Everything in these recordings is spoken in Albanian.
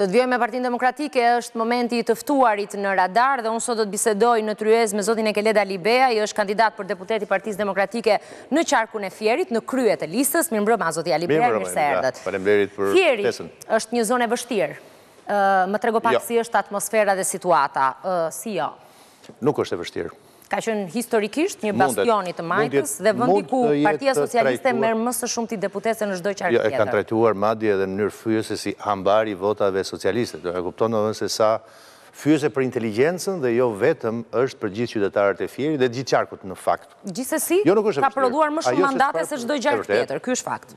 Do të vjoj me partinë demokratike, është momenti të ftuarit në radar dhe unë sot do të bisedoj në tryez me Zotin Ekeleda Libea, i është kandidat për deputeti partisë demokratike në qarkun e fjerit, në kryet e listës, mirë mbrëma, Zotin Alibera, mirë se erdët. Fjerit është një zone vështirë, më trego pak jo. si është atmosfera dhe situata, si jo? Nuk është e vështirë, ka qënë historikisht një bastionit të majtës dhe vëndi ku partia socialiste merë mësë shumë ti deputese në shdoj qarë tjetër. Jo, e kanë trajtuar madje edhe në njërë fyëse si ambari votave socialiste. Do e kuptonë në dhe nëse sa fyëse për inteligencen dhe jo vetëm është për gjithë qytetarët e fjeri dhe gjithë qarkut në fakt. Gjithë si jo, ka produar më shumë mandate se shdoj qarë tjetër, kjo është fakt.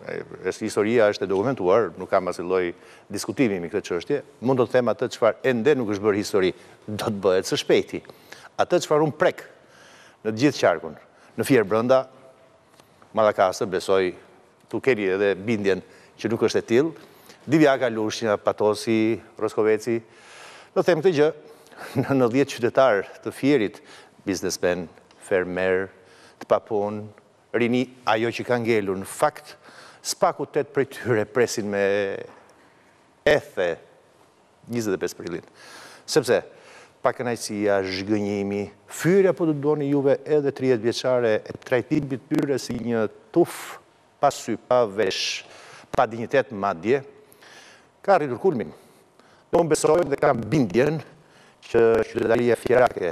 Historia është dokumentuar, nuk kam asiloj diskutimi me këtë qështje, mund të thema të ende nuk është bërë histori, do të bëhet së shpejti. unë prekë në gjithë qarkun, në fjerë brënda, Malakasë besoj tu keri edhe bindjen që nuk është e tilë, Divjaka, Lushnja, Patosi, Roskoveci, në them këtë gjë, në 10 qytetarë të fjerit, biznesmen, fermer, të papun, rini ajo që kanë gjelur në fakt, spaku të të për tyre presin me ethe 25 prilin. Sepse, pakënajësia, zhgënjimi, fyre po të doni juve edhe 30 vjeqare e trajtit pyre si një tuf, pas sy, pa vesh, pa dignitet madje, ka rritur kulmin. më besojmë dhe kam bindjen që qytetaria fjerake,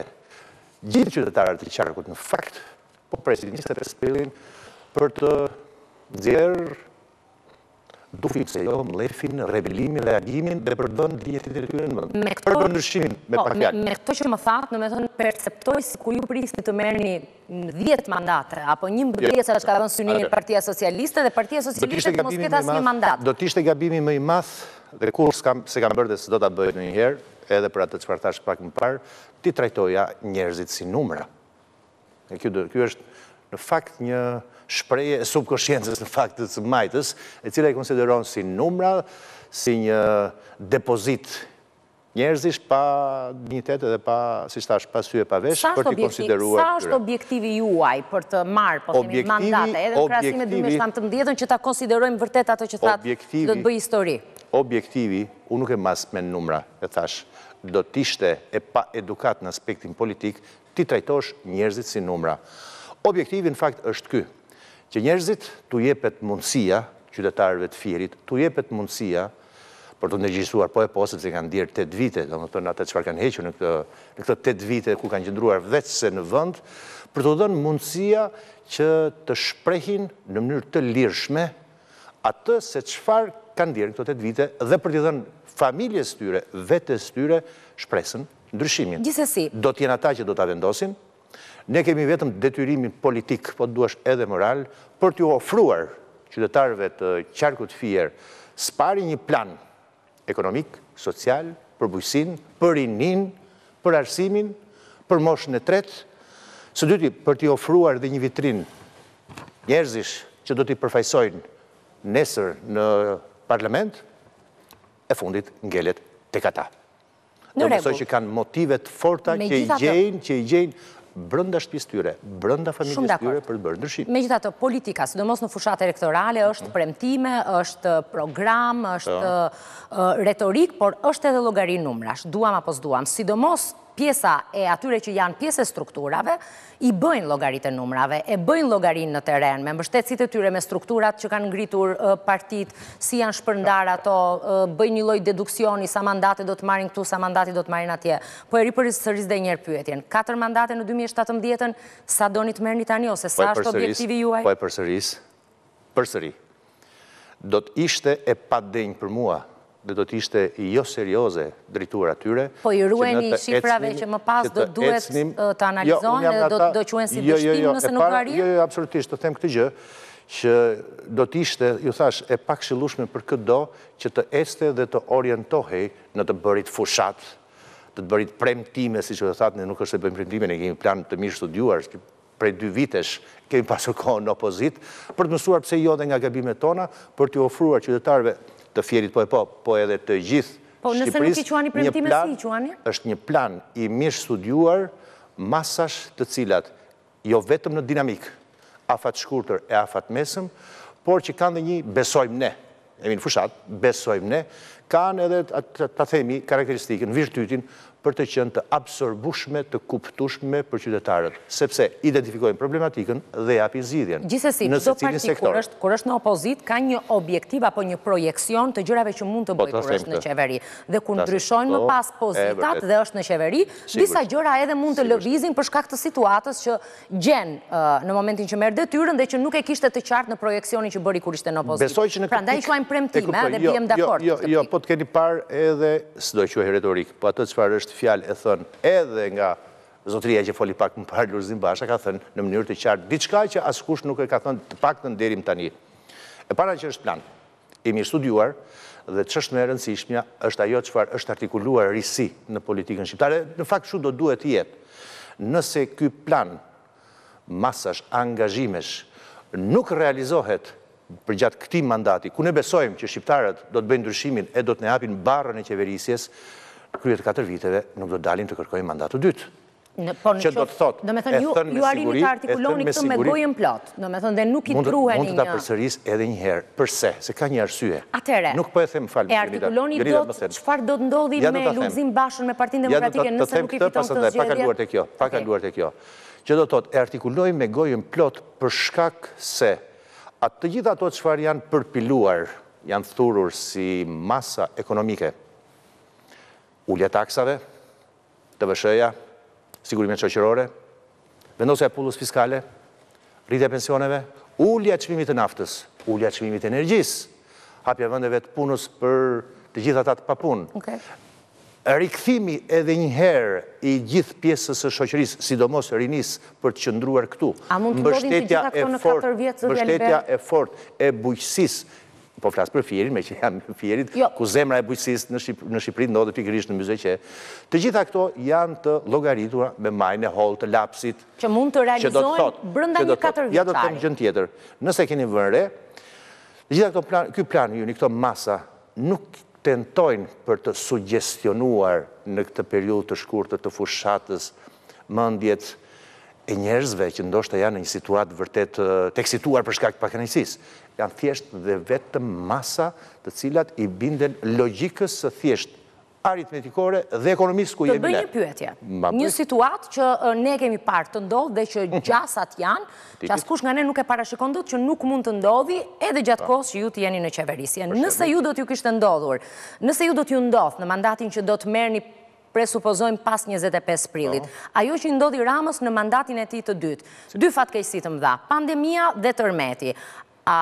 gjithë qytetarët e qarkut në fakt, po presidinistët e spilin për të zjerë dufit se jo mlefin, lefin, rebelimin, reagimin dhe përdojnë djetit e tyre më në për përndryshimin me po, pakjallë. Me këto që më thatë, në me thënë perceptoj si ku ju prisni të merë një djetë mandate, apo një më djetë që ka dhënë synimin partia socialiste dhe partia socialiste të mos asë një mandat. Do të ishte gabimi më i math dhe kur se kam bërë dhe se do t'a bëjë një herë, edhe për atë të qëpartash pak më parë, ti trajtoja njerëzit si numra. E kjo është në fakt një shpreje e subkoshjensës në faktët së majtës, e cila e konsideron si numra, si një depozit njerëzish pa dignitet dhe pa, si stash, pa syve pa vesh, për t'i konsideruar... Sa është objektivi juaj për të marrë, po të një mandate, edhe në krasime dhe me të mdjetën, që ta konsiderojmë vërtet ato që ta do të bëj histori? Objektivi, unë nuk e mas me numra, e thash, do t'ishte e pa edukat në aspektin politik, ti trajtosh njerëzit si numra. Objektivi, në fakt, është kë, që njerëzit të jepet mundësia, qytetarëve të firit, të jepet mundësia për të nëgjësuar po e posët që kanë dirë tëtë vite, dhe më të atë të qëfar kanë heqë në këtë tëtë vite ku kanë gjëndruar vetë se në vënd, për të dhënë mundësia që të shprehin në mënyrë të lirëshme atë se qëfar kanë dirë në këtë tëtë vite dhe për të dhënë familjes tyre, vetës tyre, shpresën, ndryshimin. Gjithësësi. Do t'jen ata që do t'a vendosin, ne kemi vetëm detyrimin politik, po të duash edhe moral, për t'ju ofruar qytetarëve të qarkut fjerë spari një plan ekonomik, social, për bujësin, për rinin, për arsimin, për moshën e tretë, së dyti për t'ju ofruar dhe një vitrin njerëzish që do t'i përfajsojnë nesër në parlament, e fundit ngellet të kata. Në regullë. që kanë motivet forta që i gjenë, që i gjenë brënda shpis tyre, brënda familjës tyre për të bërë ndryshim. Me gjitha të politika, së në fushat elektorale, është mhm. premtime, është uh, program, është po. uh, retorik, por është edhe logarin numrash, duam apo s'duam, sidomos pjesa e atyre që janë pjese strukturave, i bëjnë logaritë e numrave, e bëjnë logaritë në teren, me mbështetësit e tyre me strukturat që kanë ngritur partit, si janë shpërndar ato, bëjnë një lojt deduksioni, sa mandate do të marrin këtu, sa mandate do të marrin atje. Po e ripërës sëris dhe njerë pyetjen, 4 mandate në 2017-ën, sa do një të merë një tani, ose sa po është objektivi juaj? Po e përsëris, përsëri, do të ishte e pa denjë për mua, dhe do të ishte jo serioze dritur atyre. Po i rueni shifrave që më pas do të duhet të jo, analizon dhe do të si jo, jo, bështim nëse nuk varir? Jo, jo, absolutisht, të them këtë gjë, që do të ishte, ju thash, e pak shilushme për këtë do, që të este dhe të orientohej në të bërit fushat, të të bërit premtime, si që dhe thatë, në nuk është të bëjmë premtime, në kemi plan të mirë studiuar, prej dy vitesh kemi pasur kohë në opozit, për të mësuar pëse jo dhe nga gabime tona, për të ofruar qytetarve të fjerit po e po, po edhe të gjithë po, Shqipëris, një plan është një plan i mish studuar masash të cilat jo vetëm në dinamik afat shkurëtër e afat mesëm por që kanë dhe një besojmë ne e minë fushat, besojmë ne kanë edhe të themi karakteristikën, virtytin, për të qënë të absorbushme, të kuptushme për qytetarët, sepse identifikojnë problematikën dhe apin zidhjen. në do cilin është, kur është në opozit, ka një objektiv apo një projekcion të gjërave që mund të po, bëjë kur është në qeveri. Dhe kur ndryshojnë më pas po, pozitat dhe është në qeveri, disa gjëra edhe mund të lëvizin për shkak të situatës që gjenë uh, në momentin që merë detyrën dhe që nuk e kishtë të qartë në projekcioni që bëri kur ishte në opozit është fjalë e thënë edhe nga zotëria që foli pak më parë Lurzim Basha, ka thënë në mënyrë të qartë, diçka që askush nuk e ka thënë të pak të nderim tani. E para që është plan, i mirë studuar, dhe që është e rëndësishmja, është ajo qëfar është artikuluar risi në politikën shqiptare, në fakt shumë do duhet jetë, nëse ky plan, masash, angazhimesh, nuk realizohet për gjatë këti mandati, ku ne besojmë që shqiptarët do të bëjnë ndryshimin e do të ne apin barën e qeverisjes, kryet katër viteve nuk do dalin të kërkojnë mandatu dytë. Që do të thotë, e thënë me siguri, e thënë me siguri, e thënë me nuk i truhen një. Mund të ta përsëris edhe një herë, përse, se ka një arsye. Atere, nuk po e them falë, artikuloni do të qëfar do të ndodhi me luzim bashën me partin demokratike nëse nuk i fiton të zgjedhje. Paka duart e kjo, paka duart e kjo. Që do të thotë, e artikuloni me gojën plot për shkak se, atë të gjitha ato qëfar janë përpiluar, janë thurur si masa ekonomike, ullja taksave, të vëshëja, sigurime qoqërore, vendosja pullës fiskale, rritja pensioneve, ullja qëmimit të naftës, ullja të energjis, hapja vëndeve të punës për të gjitha ta të papunë. Rikëthimi edhe njëherë i gjithë pjesës e shoqërisë, sidomos rinisë, për të qëndruar këtu. A mund të ndodhin të gjitha këto në 4 vjetës dhe Mështetja e fort, e bujqësisë, po flasë për firin, me që janë fjerit, jo. ku zemra e bujësist në Shqipërit, në dhe pikërish në mëzëqe. Të gjitha këto janë të logaritura me majnë e holë të lapsit. Që mund të realizohen brënda një katër vitari. Ja do të të gjënë tjetër. Nëse keni vërre, të gjitha këto planë, këj planë ju një këto masa, nuk tentojnë për të sugestionuar në këtë periut të shkurtë të fushatës, mëndjetë, e njerëzve që ndoshtë janë një situatë vërtet të eksituar për shkakt pakënësis, janë thjesht dhe vetëm masa të cilat i binden logikës së thjesht aritmetikore dhe ekonomisë ku jemi lërë. Të bëj një pyetje, një situatë që ne kemi parë të ndodhë dhe që gjasat janë, që askush nga ne nuk e parashikon dhëtë që nuk mund të ndodhi edhe gjatë kosë që ju të jeni në qeverisje. Nëse ju do të ju kishtë ndodhur, nëse ju do të ju ndodhë në mandatin që do të një presupozojmë pas 25 prilit. Po. Ajo që ndodhi Ramës në mandatin e ti të dytë. Dy fatke i si të pandemia dhe tërmeti. A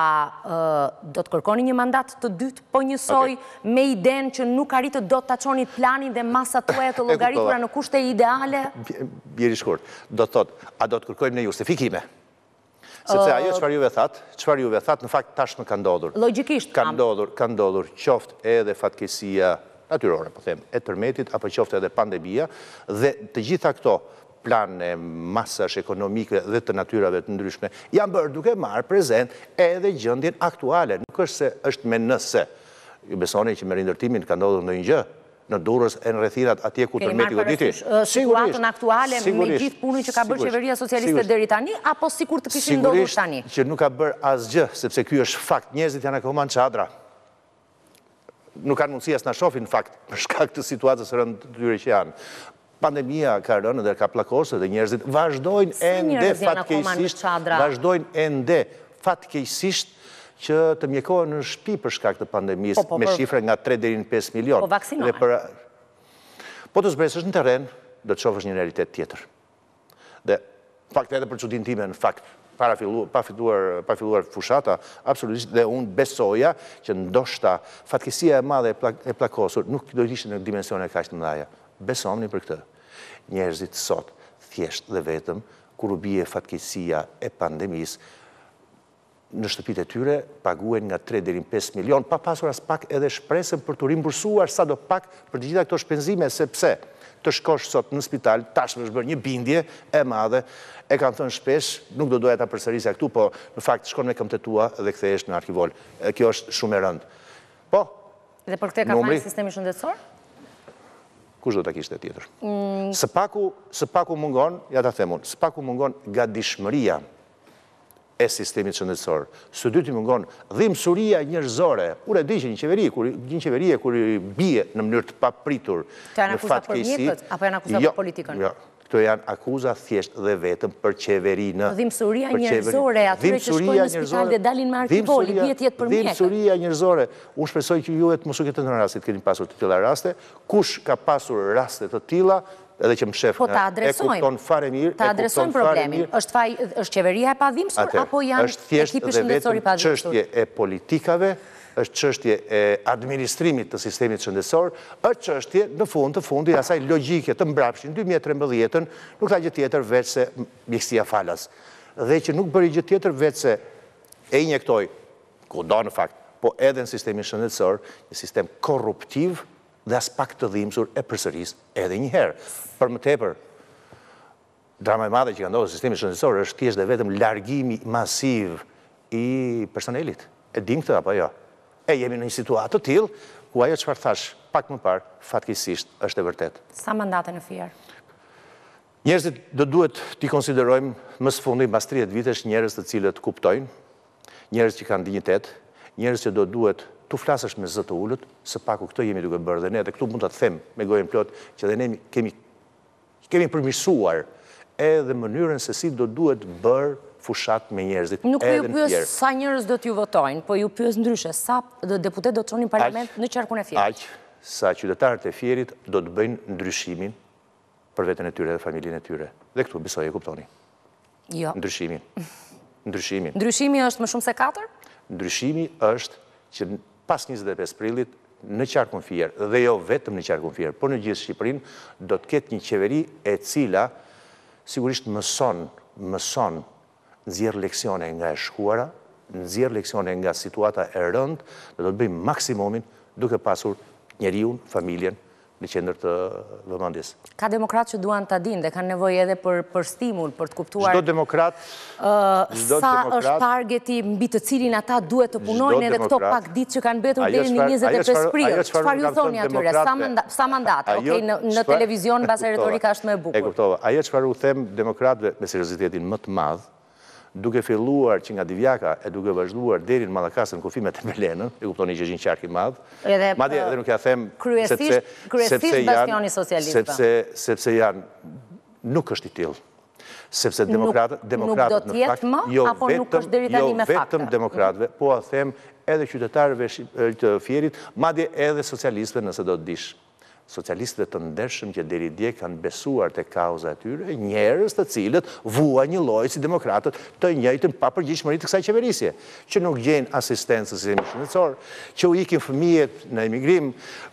do të kërkoni një mandat të dytë, po njësoj me iden që nuk arritë do të taqoni planin dhe masat të e të logaritura në kushte ideale? Bjeri shkurt, do të thotë, a do të kërkojmë në justifikime? Sepse ajo qëfar juve thatë, qëfar juve thatë, në fakt tashme ka ndodhur. Logikisht, kam. Ka ndodhur, ka ndodhur, edhe fatkesia natyrore, po them, e tërmetit, apo qofte edhe pandemija, dhe të gjitha këto plane, masash ekonomike dhe të natyrave të ndryshme, janë bërë duke marë prezent edhe gjëndin aktuale, nuk është se është me nëse. Ju besoni që me rindërtimin ka ndodhë në një gjë, në durës e në rethirat atje ku tërmeti u ditit. Sigurisht, aktuale me gjithë që ka bërë qeveria socialiste apo të kishin Sigurisht që nuk ka bërë asgjë, sepse kjo është fakt, njëzit janë akoma në qadra, nuk kanë mundësia së në shofin, në fakt, për shkak të situatës rëndë të tyre që janë. Pandemia ka rënë dhe ka plakosë dhe njerëzit vazhdojnë ende fatkejsisht, vazhdojnë ende fatkejsisht që të mjekohen në shpi për shkak të pandemis po, po, me shifre nga 3 në 5 milion. Po vaksinohen. Po të zbresësht në teren, dhe të shofësht një realitet tjetër. Dhe, fakt edhe për qëtin time, në fakt, pa filluar fushata, absolutisht dhe unë besoja që ndoshta fatkesia e madhe e plakosur nuk do të ishte në dimensione kashtë mëdhaja. Besomni për këtë. Njerëzit sot, thjesht dhe vetëm, kur u bje fatkesia e pandemis, në shtëpit e tyre paguen nga 3 5 milion, pa pasur as pak edhe shpresën për të rimbursuar sa do pak për të gjitha këto shpenzime, sepse të shkosh sot në spital, tashmë është bërë një bindje e madhe, e kanë thënë shpesh, nuk do doja ta përsërisë e këtu, po në fakt shkon me këmët të tua dhe këthe eshtë në arkivol. Kjo është shumë e rëndë. Po, Dhe për këte ka marë sistemi shëndetësor? Kush do të kishtë e tjetër? Mm. Së paku mungon, ja ta themun, së paku mungon ga dishmëria, e sistemi qëndetsor. Së dyti më ngonë, dhimë suria njërzore, u redi që një qeveri, një qeveri e kërë bie në mënyrë të papritur në fatë kësi... Apo janë akuzat jo, për politikën? Jo, këto janë akuzat thjesht dhe vetëm për qeveri në... Dhimë suria njërzore, atyre që shkojnë në spital dhe dalin më arti voli, bie tjetë për mjekë. Dhimë suria njërzore, u shpesoj që ju e të mësuket të në rastit, këtë një pasur të tila raste, kush ka pasur raste të tila, edhe që më shef po, nga e kupton fare mirë, e kupton faj, është qeveria e pa dhimësur, apo janë ekipës në nësori pa dhimësur? Êshtë qështje e politikave, është qështje e administrimit të sistemi të shëndesor, është qështje në fund të fundi asaj logike të mbrapshin 2013-ën, nuk ta gjithë tjetër veç se mjekësia falas. Dhe që nuk bëri gjithë tjetër veç se e injektoj, ku do në fakt, po edhe në sistemi shëndesor, një sistem korruptiv, dhe as pak të dhimësur e përsëris edhe njëherë. Për më tepër, drama e madhe që ka ndohë sistemi shëndësorë është tjesht dhe vetëm largimi masiv i personelit. E dim këtë apo jo? E jemi në një situatë të tilë, ku ajo që farë thash pak më parë, fatkisisht është e vërtet. Sa mandate në fjerë? Njerëzit dhe duhet t'i konsiderojmë më së fundi mas 30 vitesh njerëz të cilët kuptojnë, njerëz që kanë dignitet, njerëz që do duhet tu flasësh me zëtë ullët, së paku këto jemi duke bërë dhe ne, dhe këtu mund të të them me gojën plot, që dhe ne kemi përmisuar edhe mënyrën se si do duhet bërë fushat me njerëzit. Nuk ju pyës sa njerëz do t'ju votojnë, po ju pyës ndryshe, sa deputet do të tronin parlament në qarkun e fjerit? Aqë, sa qytetarët e fjerit do të bëjnë ndryshimin për vetën e tyre dhe familjen e tyre. Dhe këtu, bisoj e kuptoni. Jo. Ndryshimin. Ndryshimin. Ndryshimi është më shumë se 4? Ndryshimi është që pas 25 prillit, në qarkun fjerë, dhe jo vetëm në qarkun fjerë, por në gjithë Shqipërin, do të ketë një qeveri e cila sigurisht mëson, mëson në zjerë leksione nga e shkuara, në zjerë leksione nga situata e rëndë, dhe do të bëjmë maksimumin duke pasur njeriun, familjen, në qendër të vëmëndis. Ka demokrat që duan të adin dhe kanë nevoj edhe për stimul, për të kuptuar... Zdo demokrat... Sa është targeti mbi të cilin ata duhet të punojnë edhe këto pak ditë që kanë betur dhe një 25 prilë. Qëfar ju thoni atyre? Sa mandate? Në televizion, basë e retorika është me bukur. E kuptova, aje qëfar them demokratve me seriositetin më të madhë, duke filluar që nga divjaka e duke vazhduar deri në malakasën kufimet e melenën, e kuptoni që gjinë qarki madhë, madje edhe nuk ja them po. sepse janë nuk është i tilë. Sepse demokratët në fakt, jo, jo vetëm demokratëve, po a them edhe qytetarëve të fjerit, madje edhe socialistëve nëse do të dishë socialistët të ndershëm që deri dje kanë besuar të kauza atyre, njerës të cilët vua një lojë si demokratët të njëjtën pa përgjithë mëritë kësaj qeverisje, që nuk gjenë asistencës si zemi që u ikin fëmijet në emigrim,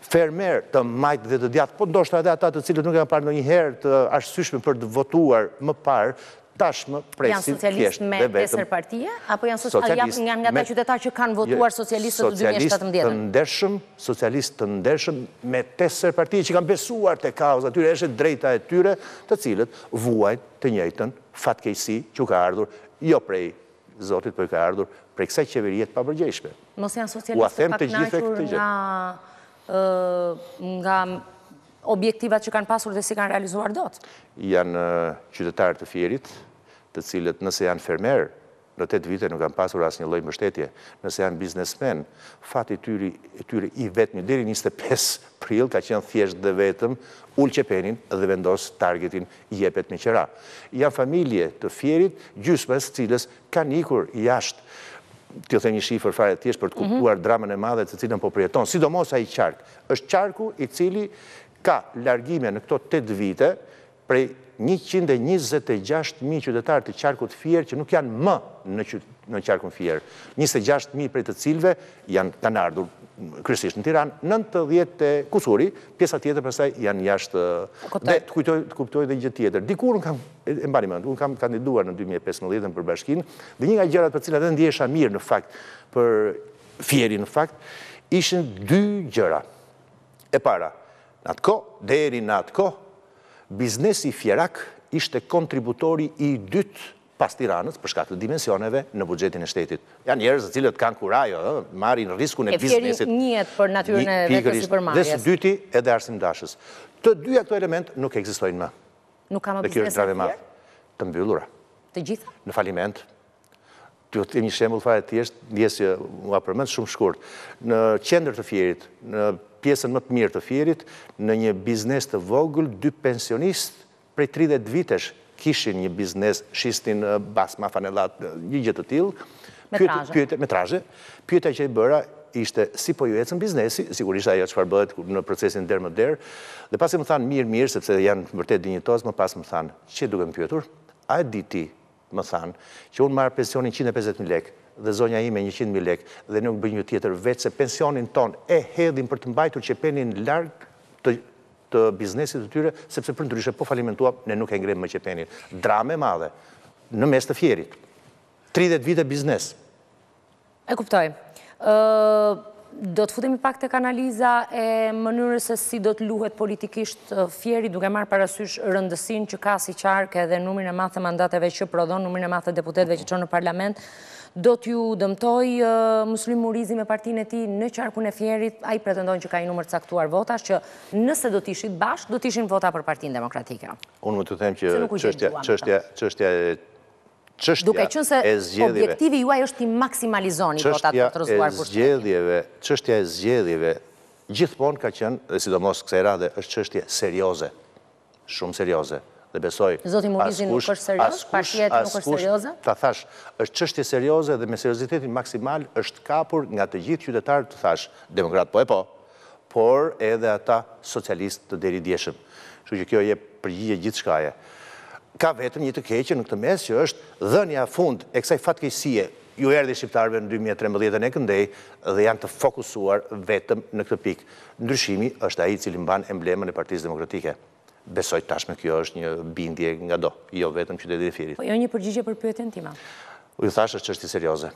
fermer të majtë dhe të djatë, po ndoshtë atë atë të cilët nuk e kanë parë në herë të ashtësyshme për të votuar më parë tashmë presin kjesht dhe vetëm. Janë me esër partije, apo janë socialistë nga ta qytetar që kanë votuar jo, socialistët të 2017? Socialistë të ndeshëm, socialistë të ndeshëm me esër partije që kanë besuar të kaos atyre, eshe drejta e tyre të cilët vuajt të njëjtën fatkejsi që ka ardhur, jo prej zotit për ka ardhur, prej kësaj qeverijet pabërgjeshme. Mos janë socialistë pak nga nga objektivat që kanë pasur dhe si kanë realizuar dot? Janë qytetarë të fjerit, të cilët nëse janë fermer, në të të vite nuk kanë pasur asë një loj mështetje, nëse janë biznesmen, fati tyri i vetëmi, diri 25 pril, ka qenë thjesht dhe vetëm, ullë qepenin dhe vendosë targetin jepet me qera. Janë familje të fjerit, gjysmës cilës kanë ikur jashtë, të the një shifër fare tjesht për të mhm. kuptuar dramën e madhe të cilën po prijeton, sidomos a i qarkë. është qarku i cili ka largime në këto 8 vite, prej 126.000 qytetarë të qarkut fjerë që nuk janë më në qarkun fjerë. 26.000 prej të cilve janë kanë ardhur kërësisht në Tiran, 90 kusuri, pjesa tjetër përsej janë jashtë... Dhe të kuptoj dhe gjithë tjetër. Dikur unë kam, e mbari mëndë, unë kam kandiduar në 2015 për bashkinë, dhe një nga gjërat për cilat dhe ndjesha mirë në fakt, për fjeri në fakt, ishën dy gjëra. E para, në atë ko, deri në atë ko, biznesi fjerak ishte kontributori i dytë pas tiranës, përshka të dimensioneve në bugjetin e shtetit. Janë njerës e cilët kanë kurajo, marin riskun e biznesit. E fjeri njët për natyrën e vetës i përmarjes. Dhe së dyti edhe arsim dashës. Të dyja ato element nuk eksistojnë më. Nuk kamë biznesit fjerë? Të mbyllura. Të gjitha? Në faliment. Të të një shemë u të fajet tjeshtë, njësë mua përmend shumë shkurt. Në qender të fjerit, në pjesën më të mirë të firit, në një biznes të vogël, dy pensionist prej 30 vitesh kishin një biznes, shistin basma, fanelat, një gjithë të tilë. Metraje. Metraje. Pjete që i bëra ishte si po ju e cënë biznesi, sigurisht ajo që farë bëhet në procesin dherë më dherë, dhe pasi më thanë mirë, mirë, sepse janë vërtet dinjitos, më pas më thanë, që duke më pjetur, a e diti, më thanë, që unë marë pensionin 150.000 lekë, dhe zonja ime 100 mil lek dhe nuk bëjnë një tjetër vetë se pensionin ton e hedhin për të mbajtur që penin largë të biznesit të tyre, sepse për ndryshe po falimentua, ne nuk e ngrem më qepenit. Drame madhe, në mes të fjerit. 30 vite biznes. E kuptoj. Do të futemi pak të kanaliza e mënyrës e si do të luhet politikisht fjerit, duke marë parasysh rëndësin që ka si qarke dhe numrin e mathe mandateve që prodhon, numrin e mathe deputetve që qënë në parlament, do t'ju dëmtoj muslim murizi me partinë e ti në qarku në fjerit, a i pretendojnë që ka i numër të saktuar vota, që nëse do t'ishit bashkë, do t'ishin vota për partin demokratika. Unë më të them që qështja pra. e duke qënë se objektivi juaj është ti maksimalizoni qështja e zgjedhjeve gjithmonë ka qënë dhe sidomos kësera dhe është qështje serioze shumë serioze dhe besoj... Zotin Murizi nuk është serios, partijet nuk është serioze? Ta thash, është qështje serioze dhe me seriositetin maksimal është kapur nga të gjithë qytetarë të thash, demokrat po e po, por edhe ata socialistë të deri djeshëm. Shku që kjo je përgjigje gjithë shkaje. Ka vetëm një të keqë në këtë mes që është dhënja fund e kësaj fatkejsie ju erdi shqiptarve në 2013 në këndej dhe janë të fokusuar vetëm në këtë pikë. Ndryshimi është aji cili mban emblemën e partijës demokratike besoj tashme kjo është një bindje nga do, jo vetëm qytetit të edhifirit. Po jo një përgjigje për në tima? U ju thashë është që është i serioze.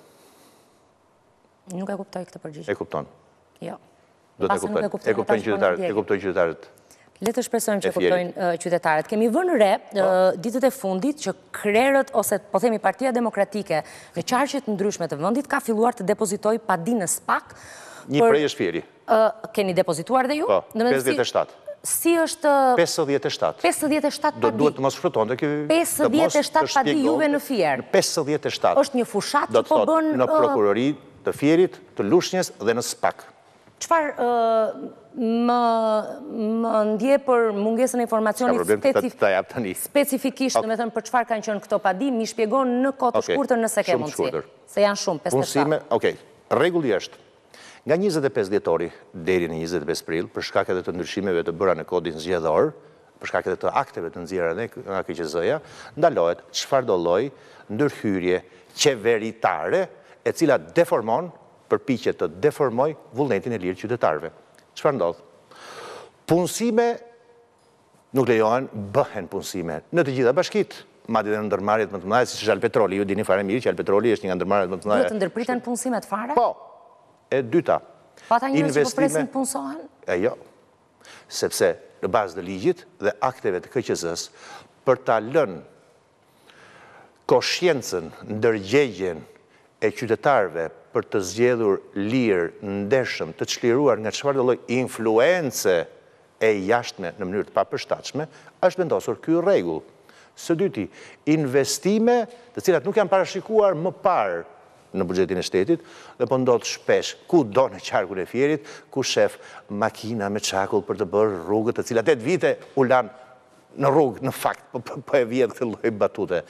Nuk e kuptoj këtë përgjigje. E kupton? Jo. Do të kuptoj. E kuptoj qytetarët. E kuptoj qytetarët. Le të shpresojmë që kuptojnë qytetarët. Kemi vënë re po. ditët e fundit që krerët ose po themi Partia Demokratike në qarqet ndryshme të vendit ka filluar të depozitoj padinë në SPAK. Një prej është fjeri. Keni depozituar dhe ju? Po, 57 si është... 57. 57 padi. di. Do duhet të mos shfruton të di juve në fjerë. 57. është një fushat që po bënë... Në prokurori të fjerit, të lushnjës dhe në spak. Qëfar më ndje për mungesën e informacionit specifikisht, në me thëmë për qëfar kanë qënë këto pa di, mi shpjegon në kotë shkurëtër nëse ke mundësje. Se janë shumë, 57. Punësime, okej, regulli është, Nga 25 djetori deri në 25 pril, për shkaket e të ndryshimeve të bëra në kodin zgjedhor, për shkaket e të akteve të nëzirën e nga këj që zëja, do që ndërhyrje qeveritare e cila deformon për piqet të deformoj vullnetin e lirë qytetarve. Që ndodhë? Punësime nuk lejohen bëhen punësime në të gjitha bashkit, ma dhe dhe në ndërmarit më të mëdhaj, si që petroli, ju dini fare mirë që alë petroli është një nga më të mëdhaj. Në të ndërpritën punësimet fare? Po, e dyta. Pa ta njërë që përpresin po të punësohen? E jo, sepse në bazë dhe ligjit dhe akteve të këqëzës për ta lënë koshjensën në dërgjegjen e qytetarve për të zgjedhur lirë në ndeshëm të qliruar nga qëfar dhe loj influence e jashtme në mënyrë të papërshtachme, është vendosur kjo regullë. Së dyti, investime të cilat nuk janë parashikuar më parë në bugjetin e shtetit, dhe po ndodhë shpesh ku do në qarkun e fjerit, ku shef makina me qakull për të bërë rrugët të cilat 8 vite u lanë në rrugë, në fakt, po, po, po e vjetë këtë lojë batute.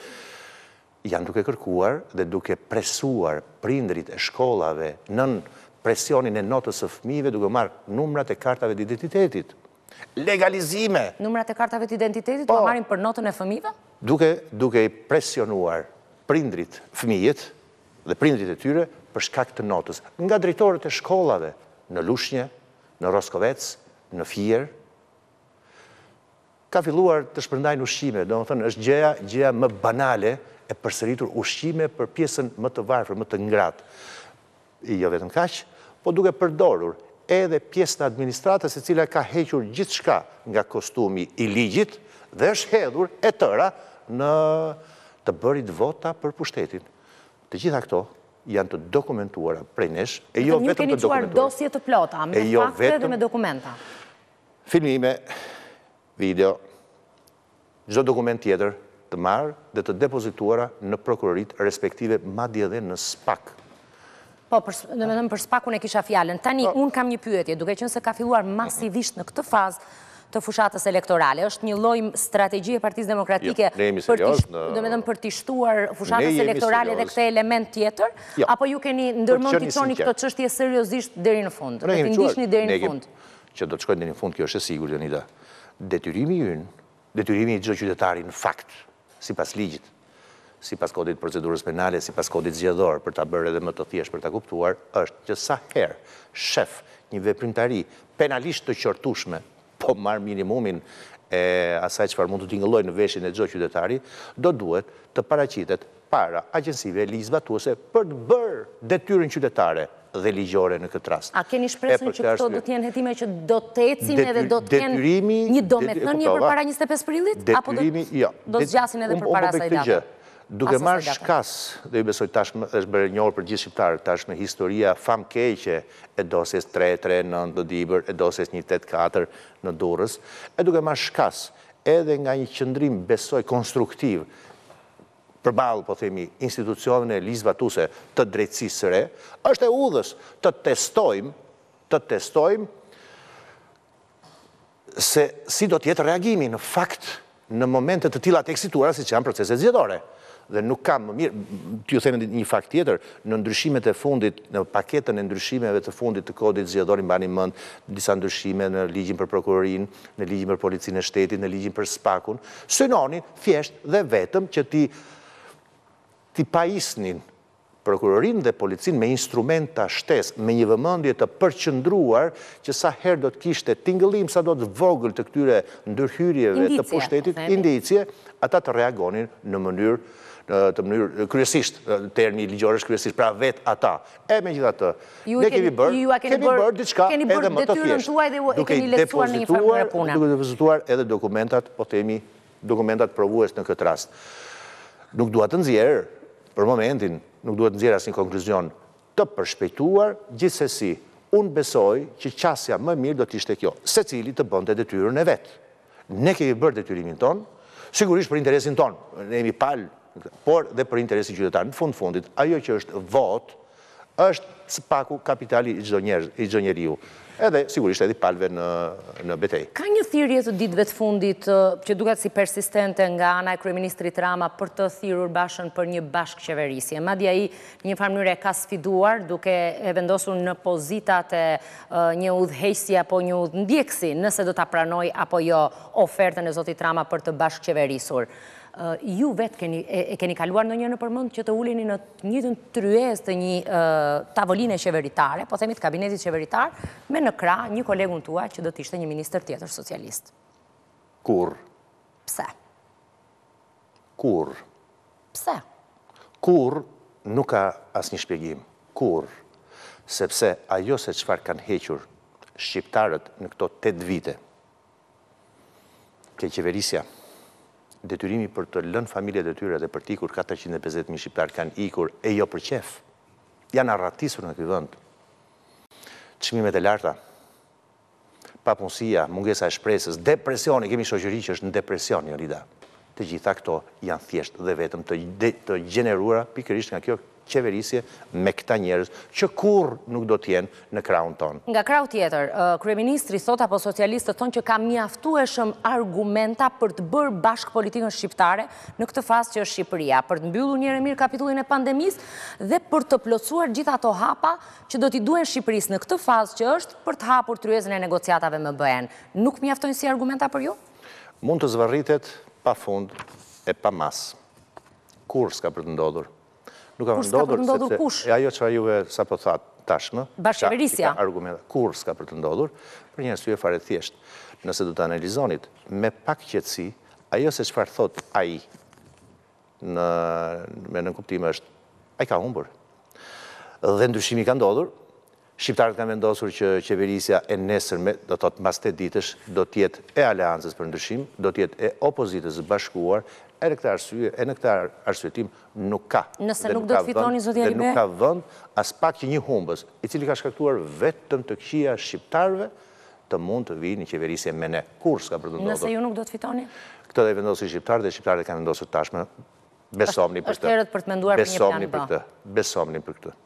Janë duke kërkuar dhe duke presuar prindrit e shkollave nën presionin e notës e fmive duke marë numrat e kartave të identitetit. Legalizime! Numrat e kartave të identitetit duke po. marim për notën e fmive? Duke i presionuar prindrit fmijet, dhe prindrit e tyre për shkak të notës. Nga drejtorët e shkollave në Lushnje, në Roskovec, në Fier, ka filluar të shpërndajnë ushqime, do më thënë, është gjëja më banale e përsëritur ushqime për pjesën më të varfër, më të ngratë, i jo vetëm në po duke përdorur edhe pjesën administratës e cila ka hequr gjithë shka nga kostumi i ligjit dhe është hedhur e tëra në të bërit vota për pushtetin të gjitha këto janë të dokumentuara prej nesh, e jo vetëm të dokumentuara. Një keni quar dosje të plota, me jo fakte dhe me dokumenta. Filmime, video, gjitha dokument tjetër të marrë dhe të depozituara në prokurorit respektive ma dje dhe në spak. Po, në më dhe për spak unë e kisha fjallën. Tani, po. unë kam një pyetje, duke që nëse ka filluar masivisht në këtë fazë, të fushatës elektorale? është një lojmë strategjie partiz demokratike jo, për të shtuar fushatës elektorale dhe këte element tjetër? Jo. Apo ju keni ndërmën të qoni këtë qështje seriosisht dheri në fund? Dhe të një dheri në fund? Që do të qkojnë dheri në fund, kjo është e sigur, Janita. Detyrimi jënë, detyrimi i gjithë qytetari në fakt, si pas ligjit, si pas kodit procedurës penale, si pas kodit zgjedor, për të bërë edhe më të thjesht për ta kuptuar, është që sa herë, shef, një veprimtari, penalisht të qërtushme, po marë minimumin e asaj që farë mund të tingëlloj në veshën e gjo qytetari, do duhet të paracitet para agjensive e lijës batuose për të bërë detyrin qytetare dhe ligjore në këtë rast. A keni shpresën që këto do t'jen hetime që do t'ecin edhe do t'jen një domet në një për para 25 prillit? Apo do t'gjasin jo. edhe për para po sajtë? Unë Duke marrë shkas, dhe i besoj tashme është bërë njërë për gjithë shqiptarë, në historia famë keqe e dosjes 3-3 në ndodibër, e dosjes 1-8-4 në durës, e duke marrë shkas edhe nga një qëndrim besoj konstruktiv, për balë, po themi, institucionën e lizbatuse të drejtsisëre, është e udhës të testojmë, të testojmë se si do tjetë reagimi në fakt në momentet të tila të eksituara si që janë proceset zjedore dhe nuk kam më mirë, t'ju themë një fakt tjetër, në ndryshimet e fundit, në paketën e ndryshimeve të fundit të kodit zjedorin bani mënd, në disa ndryshime në ligjim për prokurorin, në ligjim për policinë e shtetit, në ligjim për spakun, synonin thjesht dhe vetëm që ti, ti isnin prokurorin dhe policin me instrumenta shtes, me një vëmëndje të përqëndruar që sa her do të kishte tingëllim, sa do të vogël të këtyre ndërhyrjeve të pushtetit, po indicje, ata të reagonin në mënyrë të mënyrë kryesisht, termi ligjore është kryesisht, pra vetë ata. E me gjitha të, ne kemi bërë, kemi bërë diçka edhe më të thjesht. Duke i depozituar, duke i depozituar edhe dokumentat, po temi dokumentat provues në këtë rast. Nuk duhet të nëzjerë, për momentin, nuk duhet të nëzjerë asë një konkluzion të përshpejtuar, gjithsesi, unë besoj që qasja më mirë do të ishte kjo, se cili të bënd të detyrën e vetë. Ne kemi bërë detyrimin tonë, sigurisht për interesin tonë, ne jemi palë por dhe për interesin qytetarë. Në fund fundit, ajo që është vot, është paku kapitali i gjdo njeri ju. Edhe, sigurisht, edhe palve në betej. Ka një thirje të ditëve të fundit, që dukat si persistente nga Ana e Kryeministrit Rama për të thirur bashën për një bashkë qeverisje. Madja i një e ka sfiduar duke e vendosur në pozitat e një udhejsi apo një udhëndjekësi nëse do të pranoj apo jo ofertën e Zotit Rama për të bashkë qeverisur ju vetë e keni kaluar në një në përmënd që të ullini në një të tryes të një tavoline qeveritare, po themit kabinetit qeveritar, me në kra një kolegun tua që do të ishte një minister tjetër socialist. Kur? Pse? Kur? Pse? Kur nuk ka asë një shpjegim. Kur? Sepse ajo se qëfar kanë hequr shqiptarët në këto 8 vite, ke qeverisja, detyrimi për të lënë familjet e tyre dhe për t'ikur 450.000 shqiptar kanë ikur e jo për qef, janë arratisur në këtë vënd. Qëmimet e larta, papunësia, mungesa e shpresës, depresioni, kemi shoqëri që është në depresioni, Lida. Të gjitha këto janë thjesht dhe vetëm të generuara pikërisht nga kjo qeverisje me këta njerës që kur nuk do t'jen në kraun tonë. Nga kraun tjetër, uh, Kryeministri sot apo socialistë të tonë që ka mjaftu e shumë argumenta për të bërë bashkë politikën shqiptare në këtë fasë që është Shqipëria, për të mbyllu njëre mirë kapitullin e pandemis dhe për të plosuar gjitha to hapa që do t'i duen Shqipëris në këtë fasë që është për të hapur të rjezën e negociatave më bëhen. Nuk mjaftojnë si argumenta për ju? Mund të zvarritet pa fund e pa mas. Kur s'ka për të ndodhur? nuk ka ndodhur, sepse ajo që ajo juve, sa po thatë tashmë, bashkëverisja, argumenta, kur s'ka për të ndodur, për një arsye fare thjesht, nëse do të analizonit me pak qetësi, ajo se çfarë thot ai në me në kuptim është ai ka humbur. Dhe ndryshimi ka ndodhur. Shqiptarët kanë vendosur që qeverisja e nesër me, do të të mbas të ditësh, do të jetë e aleancës për ndryshim, do të jetë e opozitës bashkuar, E në këta arsye, e në nuk ka. Nëse nuk do të fitoni, zotja Libe? Dhe nuk ka vënd as pak që një humbës, i cili ka shkaktuar vetëm të këqia shqiptarve, të mund të vinë në qeverisje me ne. Kur s'ka përdundodur? Nëse ju nuk do të fitoni? Këtë dhe vendosë i shqiptarë, dhe shqiptarë dhe ka vendosë tashme besomni për të. Êshtë për të menduar për një plan për të. Besomni për të.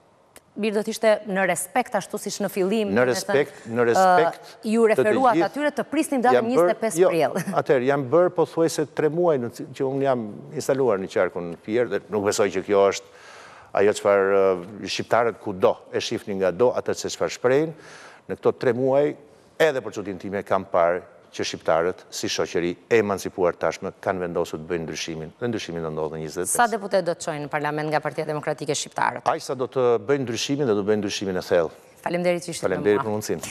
Birë do të ishte në respekt ashtu si shë në filim. Në respekt, në uh, respekt. Ju referuat atyre të prisnim datë 25 prjel. Atër, jam bërë po thuaj se tre muaj që unë jam instaluar një qarkun në pjerë dhe nuk besoj që kjo është ajo qëfar uh, shqiptarët ku do e shifni nga do atër që qëfar shprejnë. Në këto tre muaj, edhe për qëtin time kam parë që shqiptarët, si shoqëri, emancipuar tashme, kanë vendosu të bëjnë ndryshimin, dhe ndryshimin do ndodhë në 25. Sa deputet do të qojnë në parlament nga partia demokratike shqiptarët? Aj sa do të bëjnë ndryshimin dhe do të bëjnë ndryshimin e thellë. Falem që ishte të më. Falem për mundësin.